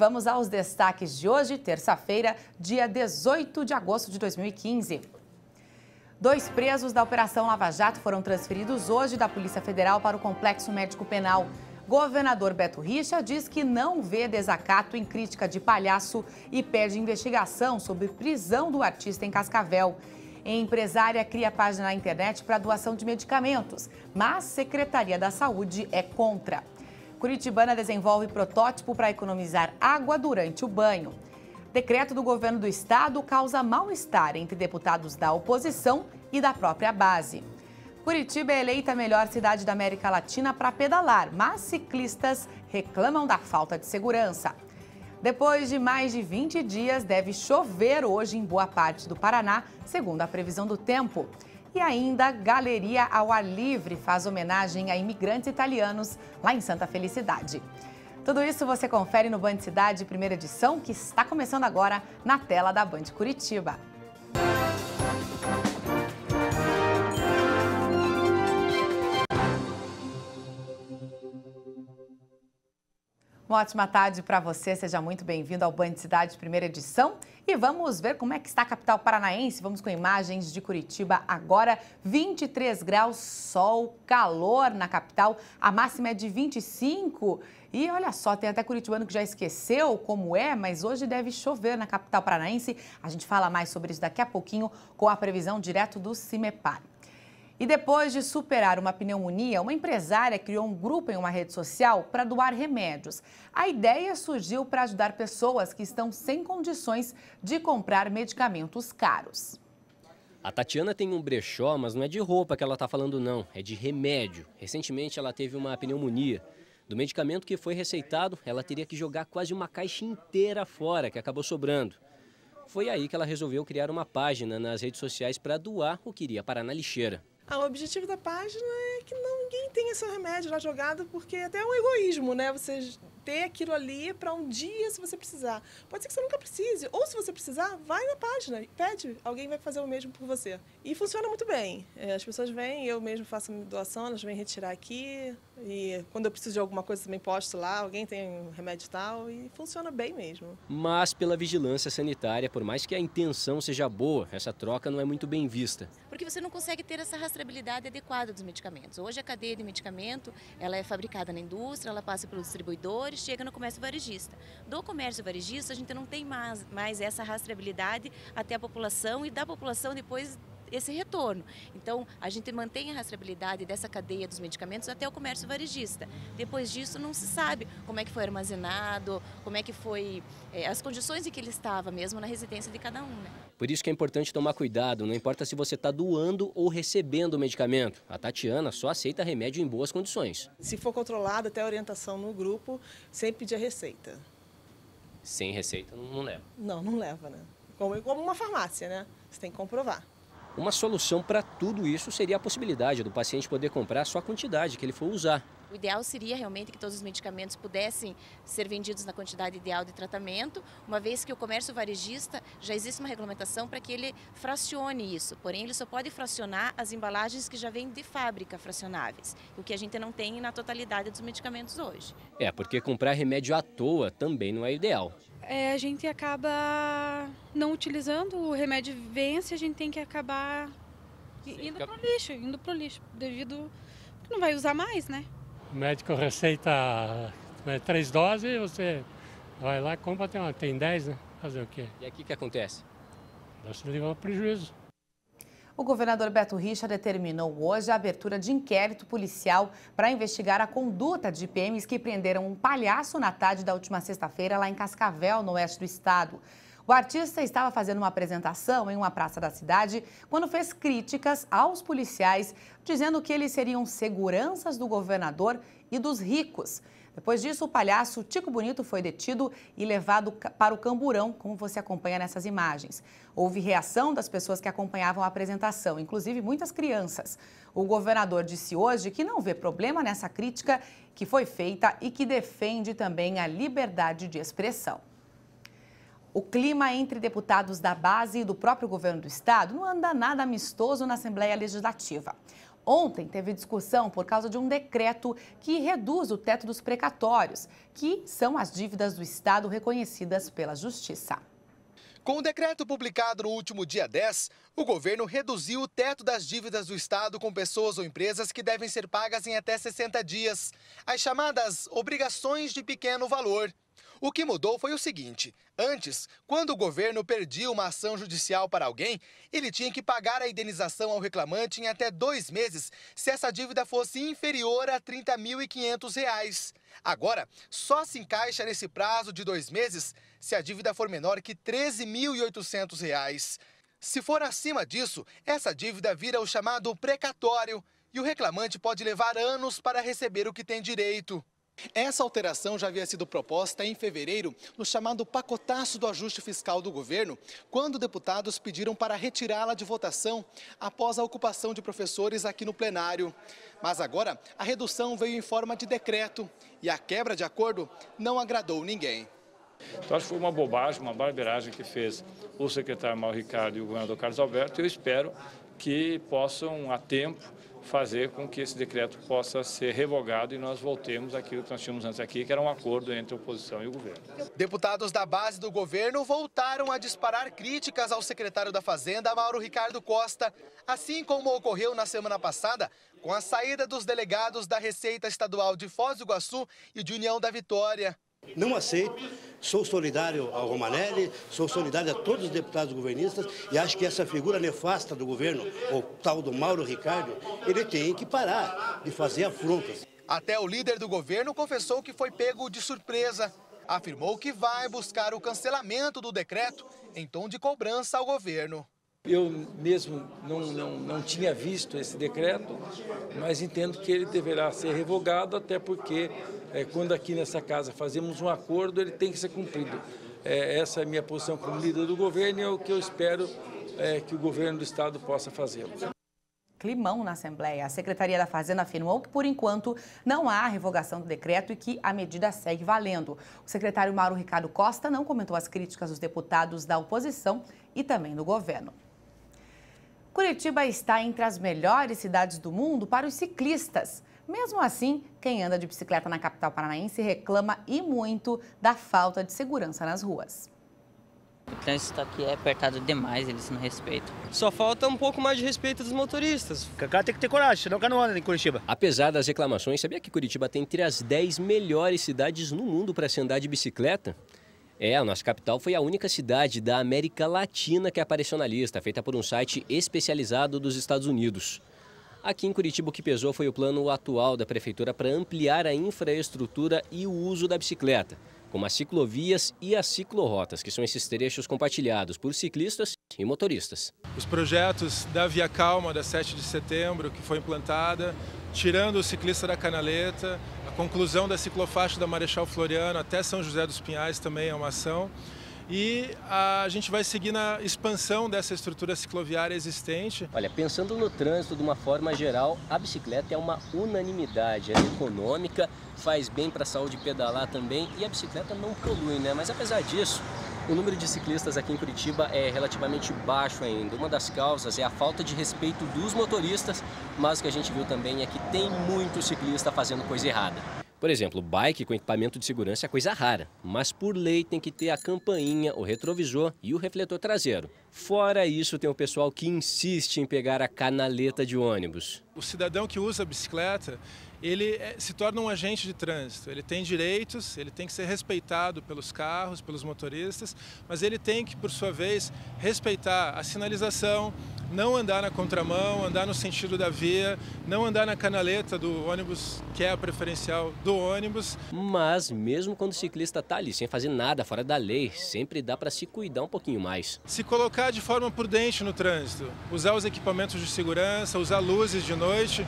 vamos aos destaques de hoje, terça-feira, dia 18 de agosto de 2015. Dois presos da Operação Lava Jato foram transferidos hoje da Polícia Federal para o Complexo Médico Penal. Governador Beto Richa diz que não vê desacato em crítica de palhaço e pede investigação sobre prisão do artista em Cascavel. Empresária cria página na internet para doação de medicamentos, mas Secretaria da Saúde é contra. Curitibana desenvolve protótipo para economizar água durante o banho. Decreto do governo do estado causa mal-estar entre deputados da oposição e da própria base. Curitiba é eleita a melhor cidade da América Latina para pedalar, mas ciclistas reclamam da falta de segurança. Depois de mais de 20 dias, deve chover hoje em boa parte do Paraná, segundo a previsão do tempo. E ainda Galeria ao Ar Livre faz homenagem a imigrantes italianos lá em Santa Felicidade. Tudo isso você confere no Band Cidade, primeira edição, que está começando agora na tela da Band Curitiba. Uma ótima tarde para você, seja muito bem-vindo ao Band Cidade, primeira edição. E vamos ver como é que está a capital paranaense. Vamos com imagens de Curitiba agora. 23 graus, sol, calor na capital. A máxima é de 25. E olha só, tem até curitibano que já esqueceu como é, mas hoje deve chover na capital paranaense. A gente fala mais sobre isso daqui a pouquinho com a previsão direto do CIMEPAR. E depois de superar uma pneumonia, uma empresária criou um grupo em uma rede social para doar remédios. A ideia surgiu para ajudar pessoas que estão sem condições de comprar medicamentos caros. A Tatiana tem um brechó, mas não é de roupa que ela está falando não, é de remédio. Recentemente ela teve uma pneumonia. Do medicamento que foi receitado, ela teria que jogar quase uma caixa inteira fora, que acabou sobrando. Foi aí que ela resolveu criar uma página nas redes sociais para doar o que iria parar na lixeira. Ah, o objetivo da página é é que não, ninguém tem esse remédio lá jogado, porque até é um egoísmo, né? Você ter aquilo ali para um dia, se você precisar. Pode ser que você nunca precise, ou se você precisar, vai na página, pede, alguém vai fazer o mesmo por você. E funciona muito bem. É, as pessoas vêm, eu mesmo faço doação, elas vêm retirar aqui, e quando eu preciso de alguma coisa também posto lá, alguém tem um remédio tal, e funciona bem mesmo. Mas pela vigilância sanitária, por mais que a intenção seja boa, essa troca não é muito bem vista. Porque você não consegue ter essa rastreabilidade adequada dos medicamentos. Hoje a cadeia de medicamento ela é fabricada na indústria, ela passa pelos distribuidores, chega no comércio varejista. Do comércio varejista a gente não tem mais, mais essa rastreabilidade até a população e da população depois esse retorno. Então, a gente mantém a rastreabilidade dessa cadeia dos medicamentos até o comércio varejista. Depois disso, não se sabe como é que foi armazenado, como é que foi é, as condições em que ele estava mesmo na residência de cada um. Né? Por isso que é importante tomar cuidado, não importa se você está doando ou recebendo o medicamento. A Tatiana só aceita remédio em boas condições. Se for controlado, até orientação no grupo, sempre pedir a receita. Sem receita não, não leva? Não, não leva, né? Como, como uma farmácia, né? Você tem que comprovar. Uma solução para tudo isso seria a possibilidade do paciente poder comprar só a quantidade que ele for usar. O ideal seria realmente que todos os medicamentos pudessem ser vendidos na quantidade ideal de tratamento, uma vez que o comércio varejista já existe uma regulamentação para que ele fracione isso. Porém, ele só pode fracionar as embalagens que já vêm de fábrica fracionáveis, o que a gente não tem na totalidade dos medicamentos hoje. É, porque comprar remédio à toa também não é ideal é, a gente acaba não utilizando, o remédio vence, a gente tem que acabar Sim, indo fica... pro lixo, indo pro lixo, devido que não vai usar mais, né? O médico receita né, três doses, você vai lá, compra, tem, uma, tem dez, né? Fazer o quê? E aqui o que acontece? Você leva prejuízo. O governador Beto Richa determinou hoje a abertura de inquérito policial para investigar a conduta de PMs que prenderam um palhaço na tarde da última sexta-feira lá em Cascavel, no oeste do estado. O artista estava fazendo uma apresentação em uma praça da cidade quando fez críticas aos policiais, dizendo que eles seriam seguranças do governador e dos ricos. Depois disso, o palhaço Tico Bonito foi detido e levado para o Camburão, como você acompanha nessas imagens. Houve reação das pessoas que acompanhavam a apresentação, inclusive muitas crianças. O governador disse hoje que não vê problema nessa crítica que foi feita e que defende também a liberdade de expressão. O clima entre deputados da base e do próprio governo do estado não anda nada amistoso na Assembleia Legislativa. Ontem teve discussão por causa de um decreto que reduz o teto dos precatórios, que são as dívidas do Estado reconhecidas pela Justiça. Com o decreto publicado no último dia 10, o governo reduziu o teto das dívidas do Estado com pessoas ou empresas que devem ser pagas em até 60 dias, as chamadas obrigações de pequeno valor. O que mudou foi o seguinte: antes, quando o governo perdia uma ação judicial para alguém, ele tinha que pagar a indenização ao reclamante em até dois meses, se essa dívida fosse inferior a R$ 30.500. Agora, só se encaixa nesse prazo de dois meses se a dívida for menor que R$ 13.800. Se for acima disso, essa dívida vira o chamado precatório e o reclamante pode levar anos para receber o que tem direito. Essa alteração já havia sido proposta em fevereiro no chamado pacotaço do ajuste fiscal do governo, quando deputados pediram para retirá-la de votação após a ocupação de professores aqui no plenário. Mas agora a redução veio em forma de decreto e a quebra de acordo não agradou ninguém. Então, acho que foi uma bobagem, uma barbeiragem que fez o secretário Mauro Ricardo e o governador Carlos Alberto. E eu espero que possam, a tempo, fazer com que esse decreto possa ser revogado e nós voltemos aquilo que nós tínhamos antes aqui, que era um acordo entre a oposição e o governo. Deputados da base do governo voltaram a disparar críticas ao secretário da Fazenda, Mauro Ricardo Costa, assim como ocorreu na semana passada com a saída dos delegados da Receita Estadual de Foz do Iguaçu e de União da Vitória. Não aceito. Sou solidário ao Romanelli, sou solidário a todos os deputados governistas e acho que essa figura nefasta do governo, o tal do Mauro Ricardo, ele tem que parar de fazer afrontas. Até o líder do governo confessou que foi pego de surpresa. Afirmou que vai buscar o cancelamento do decreto em tom de cobrança ao governo. Eu mesmo não, não, não tinha visto esse decreto, mas entendo que ele deverá ser revogado, até porque é, quando aqui nessa casa fazemos um acordo, ele tem que ser cumprido. É, essa é a minha posição como líder do governo e é o que eu espero é, que o governo do Estado possa fazê-lo. Climão na Assembleia. A Secretaria da Fazenda afirmou que, por enquanto, não há revogação do decreto e que a medida segue valendo. O secretário Mauro Ricardo Costa não comentou as críticas dos deputados da oposição e também do governo. Curitiba está entre as melhores cidades do mundo para os ciclistas. Mesmo assim, quem anda de bicicleta na capital paranaense reclama e muito da falta de segurança nas ruas. O trânsito aqui é apertado demais, eles não respeitam. Só falta um pouco mais de respeito dos motoristas. O cara tem que ter coragem, senão o cara não anda em Curitiba. Apesar das reclamações, sabia que Curitiba tem entre as 10 melhores cidades no mundo para se andar de bicicleta? É, a nossa capital foi a única cidade da América Latina que apareceu na lista, feita por um site especializado dos Estados Unidos. Aqui em Curitiba, o que pesou foi o plano atual da prefeitura para ampliar a infraestrutura e o uso da bicicleta, como as ciclovias e as ciclorotas, que são esses trechos compartilhados por ciclistas e motoristas. Os projetos da Via Calma, da 7 de setembro, que foi implantada, tirando o ciclista da canaleta, a conclusão da ciclofaixa da Marechal Floriano até São José dos Pinhais também é uma ação. E a gente vai seguir na expansão dessa estrutura cicloviária existente. Olha, pensando no trânsito de uma forma geral, a bicicleta é uma unanimidade, é econômica, faz bem para a saúde pedalar também e a bicicleta não polui, né? Mas apesar disso, o número de ciclistas aqui em Curitiba é relativamente baixo ainda. Uma das causas é a falta de respeito dos motoristas, mas o que a gente viu também é que tem muito ciclista fazendo coisa errada. Por exemplo, bike com equipamento de segurança é coisa rara, mas por lei tem que ter a campainha, o retrovisor e o refletor traseiro. Fora isso, tem o pessoal que insiste em pegar a canaleta de ônibus. O cidadão que usa a bicicleta, ele eh, se torna um agente de trânsito. Ele tem direitos, ele tem que ser respeitado pelos carros, pelos motoristas, mas ele tem que, por sua vez, respeitar a sinalização, não andar na contramão, andar no sentido da via, não andar na canaleta do ônibus, que é a preferencial do ônibus. Mas, mesmo quando o ciclista está ali sem fazer nada fora da lei, sempre dá para se cuidar um pouquinho mais. Se colocar de forma prudente no trânsito, usar os equipamentos de segurança, usar luzes de noite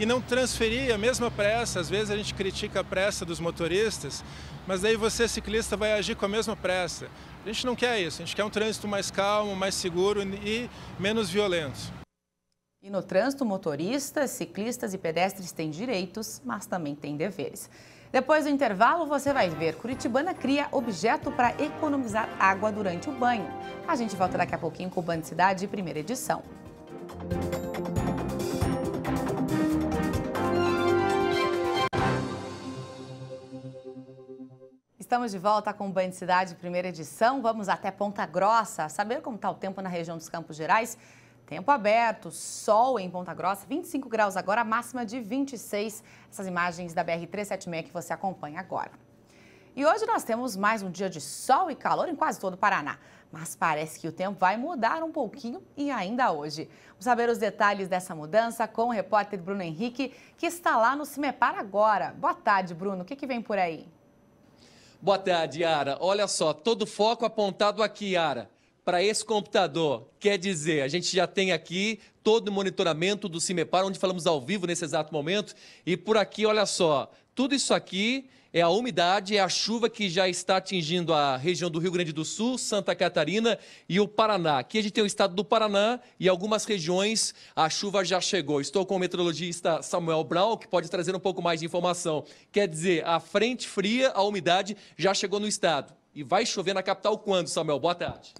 e não transferir a mesma pressa. Às vezes a gente critica a pressa dos motoristas, mas daí você, ciclista, vai agir com a mesma pressa. A gente não quer isso, a gente quer um trânsito mais calmo, mais seguro e menos violento. E no trânsito, motoristas, ciclistas e pedestres têm direitos, mas também têm deveres. Depois do intervalo, você vai ver: Curitibana cria objeto para economizar água durante o banho. A gente volta daqui a pouquinho com o Banho Cidade, primeira edição. Estamos de volta com o Band Cidade, primeira edição. Vamos até Ponta Grossa, saber como está o tempo na região dos Campos Gerais. Tempo aberto, sol em Ponta Grossa, 25 graus agora, máxima de 26. Essas imagens da BR-376 que você acompanha agora. E hoje nós temos mais um dia de sol e calor em quase todo o Paraná. Mas parece que o tempo vai mudar um pouquinho e ainda hoje. Vamos saber os detalhes dessa mudança com o repórter Bruno Henrique, que está lá no Cimepar agora. Boa tarde, Bruno. O que, que vem por aí? Boa tarde, Yara. Olha só, todo foco apontado aqui, Yara, para esse computador. Quer dizer, a gente já tem aqui todo o monitoramento do CIMEPAR, onde falamos ao vivo nesse exato momento. E por aqui, olha só, tudo isso aqui é a umidade, é a chuva que já está atingindo a região do Rio Grande do Sul, Santa Catarina e o Paraná. Aqui a gente tem o estado do Paraná e algumas regiões a chuva já chegou. Estou com o meteorologista Samuel Brown, que pode trazer um pouco mais de informação. Quer dizer, a frente fria, a umidade já chegou no estado. E vai chover na capital quando, Samuel? Boa tarde.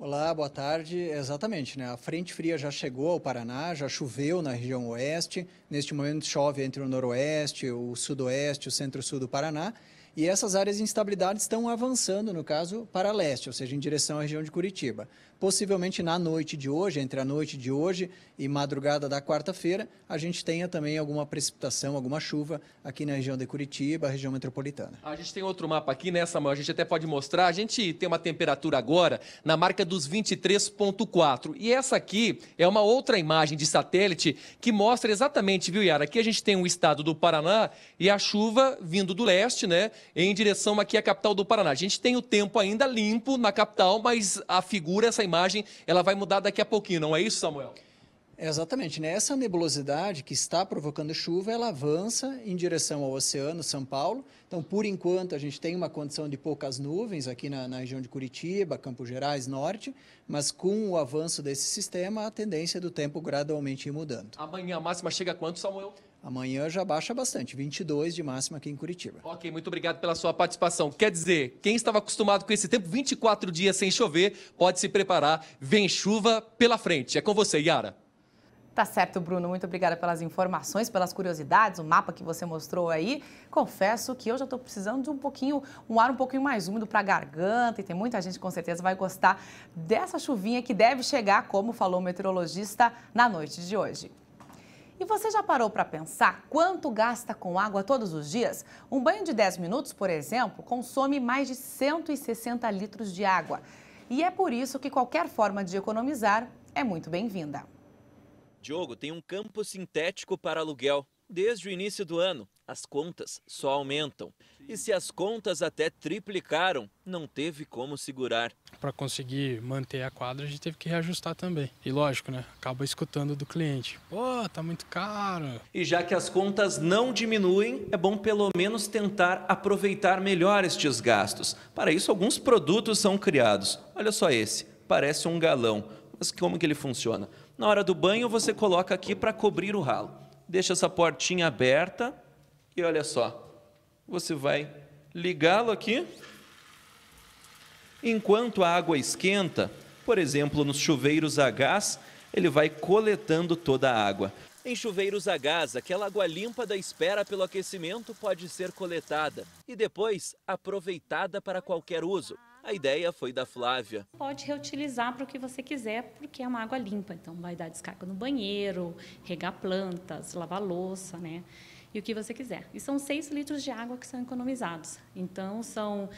Olá, boa tarde. Exatamente, né? A frente fria já chegou ao Paraná, já choveu na região oeste. Neste momento chove entre o noroeste, o sudoeste, o centro-sul do Paraná. E essas áreas de instabilidade estão avançando, no caso, para leste, ou seja, em direção à região de Curitiba possivelmente na noite de hoje, entre a noite de hoje e madrugada da quarta-feira, a gente tenha também alguma precipitação, alguma chuva aqui na região de Curitiba, região metropolitana. A gente tem outro mapa aqui, né, Samuel? A gente até pode mostrar. A gente tem uma temperatura agora na marca dos 23,4. E essa aqui é uma outra imagem de satélite que mostra exatamente, viu, Yara? Aqui a gente tem o estado do Paraná e a chuva vindo do leste, né, em direção aqui à capital do Paraná. A gente tem o tempo ainda limpo na capital, mas a figura, essa imagem imagem ela vai mudar daqui a pouquinho, não é isso, Samuel? É, exatamente, né? Essa nebulosidade que está provocando chuva, ela avança em direção ao oceano São Paulo. Então, por enquanto, a gente tem uma condição de poucas nuvens aqui na, na região de Curitiba, Campos Gerais, Norte, mas com o avanço desse sistema, a tendência do tempo gradualmente ir mudando. Amanhã a máxima chega a quanto, Samuel? Amanhã já baixa bastante, 22 de máxima aqui em Curitiba. Ok, muito obrigado pela sua participação. Quer dizer, quem estava acostumado com esse tempo, 24 dias sem chover, pode se preparar. Vem chuva pela frente. É com você, Yara. Tá certo, Bruno. Muito obrigada pelas informações, pelas curiosidades, o mapa que você mostrou aí. Confesso que eu já estou precisando de um pouquinho, um ar um pouquinho mais úmido para a garganta e tem muita gente que com certeza vai gostar dessa chuvinha que deve chegar, como falou o meteorologista, na noite de hoje. E você já parou para pensar quanto gasta com água todos os dias? Um banho de 10 minutos, por exemplo, consome mais de 160 litros de água. E é por isso que qualquer forma de economizar é muito bem-vinda. Diogo tem um campo sintético para aluguel desde o início do ano as contas só aumentam. E se as contas até triplicaram, não teve como segurar. Para conseguir manter a quadra, a gente teve que reajustar também. E lógico, né? Acaba escutando do cliente. Pô, tá muito caro. E já que as contas não diminuem, é bom pelo menos tentar aproveitar melhor estes gastos. Para isso, alguns produtos são criados. Olha só esse, parece um galão. Mas como que ele funciona? Na hora do banho, você coloca aqui para cobrir o ralo. Deixa essa portinha aberta e olha só, você vai ligá-lo aqui. Enquanto a água esquenta, por exemplo, nos chuveiros a gás, ele vai coletando toda a água. Em chuveiros a gás, aquela água limpa da espera pelo aquecimento pode ser coletada e depois aproveitada para qualquer uso. A ideia foi da Flávia. Pode reutilizar para o que você quiser, porque é uma água limpa. Então, vai dar descarga no banheiro, regar plantas, lavar louça, né? e o que você quiser. E são seis litros de água que são economizados. Então, são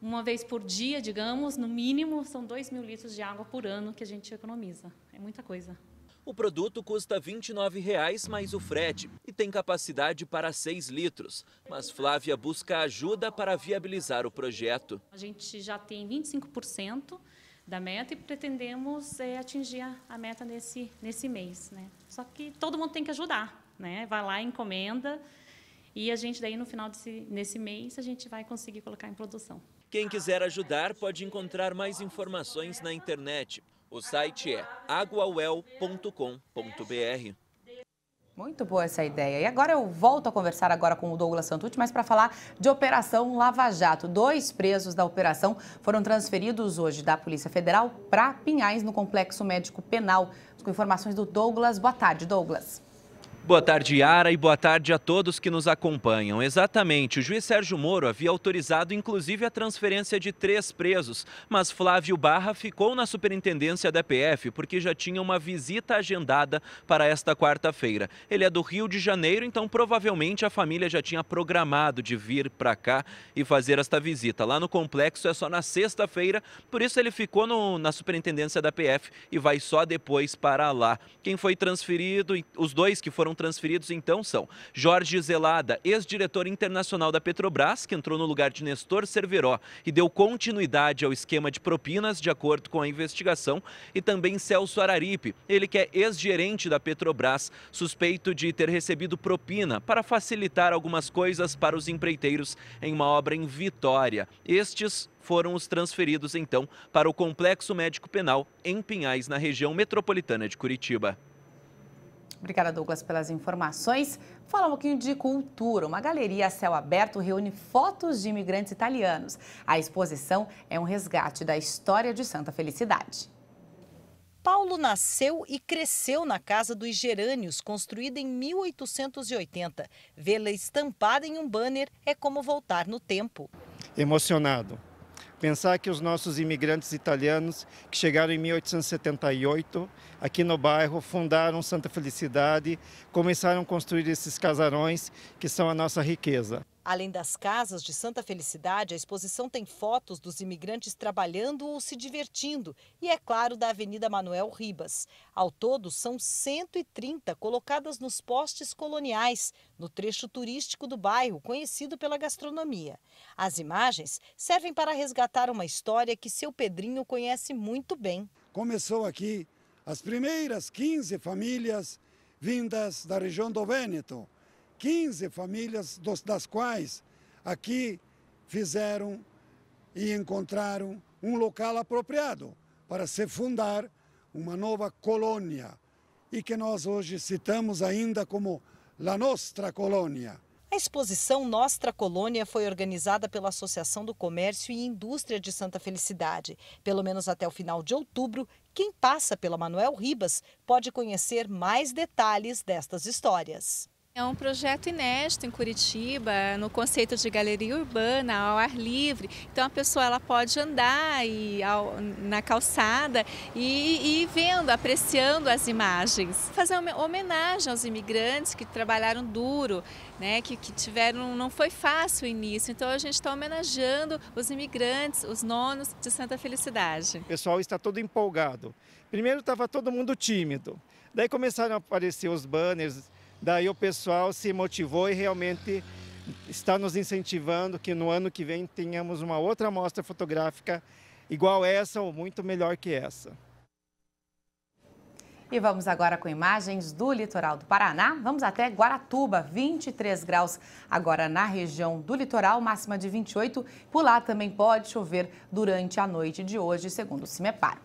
uma vez por dia, digamos, no mínimo, são 2 mil litros de água por ano que a gente economiza. É muita coisa. O produto custa R$ 29,00 mais o frete e tem capacidade para 6 litros. Mas Flávia busca ajuda para viabilizar o projeto. A gente já tem 25% da meta e pretendemos é, atingir a meta nesse, nesse mês. Né? Só que todo mundo tem que ajudar né? Vai lá, encomenda e a gente daí no final desse nesse mês a gente vai conseguir colocar em produção. Quem quiser ajudar pode encontrar mais informações na internet. O site é aguauel.com.br. Muito boa essa ideia. E agora eu volto a conversar agora com o Douglas Santucci, mas para falar de Operação Lava Jato. Dois presos da operação foram transferidos hoje da Polícia Federal para Pinhais, no Complexo Médico Penal. Com informações do Douglas. Boa tarde, Douglas. Boa tarde, Yara, e boa tarde a todos que nos acompanham. Exatamente, o juiz Sérgio Moro havia autorizado inclusive a transferência de três presos, mas Flávio Barra ficou na superintendência da PF porque já tinha uma visita agendada para esta quarta-feira. Ele é do Rio de Janeiro, então provavelmente a família já tinha programado de vir para cá e fazer esta visita. Lá no complexo é só na sexta-feira, por isso ele ficou no, na superintendência da PF e vai só depois para lá. Quem foi transferido, os dois que foram transferidos então são Jorge Zelada, ex-diretor internacional da Petrobras, que entrou no lugar de Nestor Cerveró e deu continuidade ao esquema de propinas, de acordo com a investigação, e também Celso Araripe, ele que é ex-gerente da Petrobras, suspeito de ter recebido propina para facilitar algumas coisas para os empreiteiros em uma obra em Vitória. Estes foram os transferidos então para o Complexo Médico Penal em Pinhais, na região metropolitana de Curitiba. Obrigada, Douglas, pelas informações. Fala falar um pouquinho de cultura. Uma galeria a céu aberto reúne fotos de imigrantes italianos. A exposição é um resgate da história de Santa Felicidade. Paulo nasceu e cresceu na casa dos Gerânios, construída em 1880. Vê-la estampada em um banner é como voltar no tempo. Emocionado, Pensar que os nossos imigrantes italianos que chegaram em 1878 aqui no bairro fundaram Santa Felicidade, começaram a construir esses casarões que são a nossa riqueza. Além das casas de Santa Felicidade, a exposição tem fotos dos imigrantes trabalhando ou se divertindo e, é claro, da Avenida Manuel Ribas. Ao todo, são 130 colocadas nos postes coloniais, no trecho turístico do bairro, conhecido pela gastronomia. As imagens servem para resgatar uma história que seu Pedrinho conhece muito bem. Começou aqui as primeiras 15 famílias vindas da região do Vêneto 15 famílias, dos, das quais aqui fizeram e encontraram um local apropriado para se fundar uma nova colônia e que nós hoje citamos ainda como La Nostra Colônia. A exposição Nostra Colônia foi organizada pela Associação do Comércio e Indústria de Santa Felicidade. Pelo menos até o final de outubro, quem passa pela Manuel Ribas pode conhecer mais detalhes destas histórias. É um projeto inédito em Curitiba, no conceito de galeria urbana, ao ar livre. Então a pessoa ela pode andar e, ao, na calçada e, e vendo, apreciando as imagens. Fazer uma homenagem aos imigrantes que trabalharam duro, né, que, que tiveram, não foi fácil o início. Então a gente está homenageando os imigrantes, os nonos de Santa Felicidade. O pessoal está todo empolgado. Primeiro estava todo mundo tímido. Daí começaram a aparecer os banners Daí o pessoal se motivou e realmente está nos incentivando que no ano que vem tenhamos uma outra amostra fotográfica igual essa ou muito melhor que essa. E vamos agora com imagens do litoral do Paraná. Vamos até Guaratuba, 23 graus agora na região do litoral, máxima de 28. Por lá também pode chover durante a noite de hoje, segundo o CIMEPAR.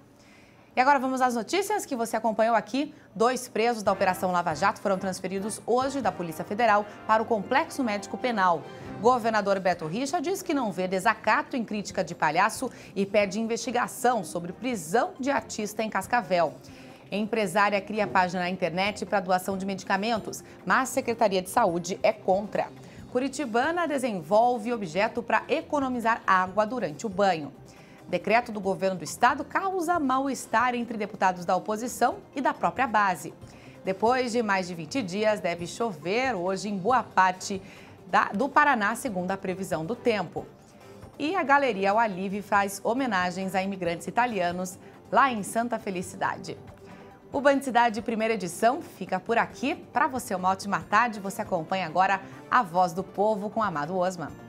E agora vamos às notícias que você acompanhou aqui. Dois presos da Operação Lava Jato foram transferidos hoje da Polícia Federal para o Complexo Médico Penal. Governador Beto Richa diz que não vê desacato em crítica de palhaço e pede investigação sobre prisão de artista em Cascavel. Empresária cria página na internet para doação de medicamentos, mas Secretaria de Saúde é contra. Curitibana desenvolve objeto para economizar água durante o banho. Decreto do governo do estado causa mal-estar entre deputados da oposição e da própria base. Depois de mais de 20 dias, deve chover hoje em boa parte da, do Paraná, segundo a previsão do tempo. E a Galeria ao Alive faz homenagens a imigrantes italianos lá em Santa Felicidade. O Bandicidade Primeira Edição fica por aqui. Para você, uma ótima tarde. Você acompanha agora a Voz do Povo com Amado Osman.